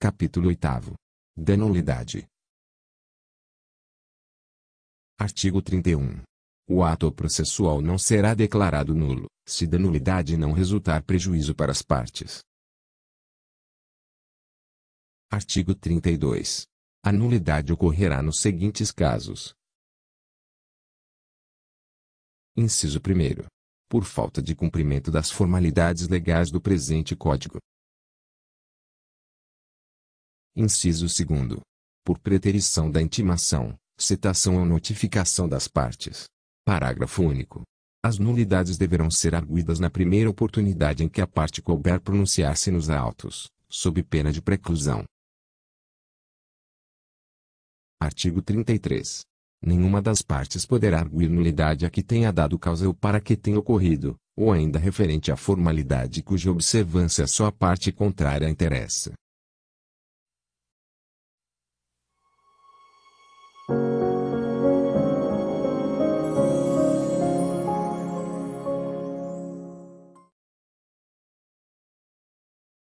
Capítulo 8. Da nulidade. Artigo 31. O ato processual não será declarado nulo, se da nulidade não resultar prejuízo para as partes. Artigo 32. A nulidade ocorrerá nos seguintes casos. Inciso 1. Por falta de cumprimento das formalidades legais do presente Código, Inciso segundo. Por preterição da intimação, citação ou notificação das partes. Parágrafo único. As nulidades deverão ser arguidas na primeira oportunidade em que a parte couber pronunciar-se nos autos, sob pena de preclusão. Artigo 33. Nenhuma das partes poderá arguir nulidade a que tenha dado causa ou para que tenha ocorrido, ou ainda referente à formalidade cuja observância só a parte contrária interessa.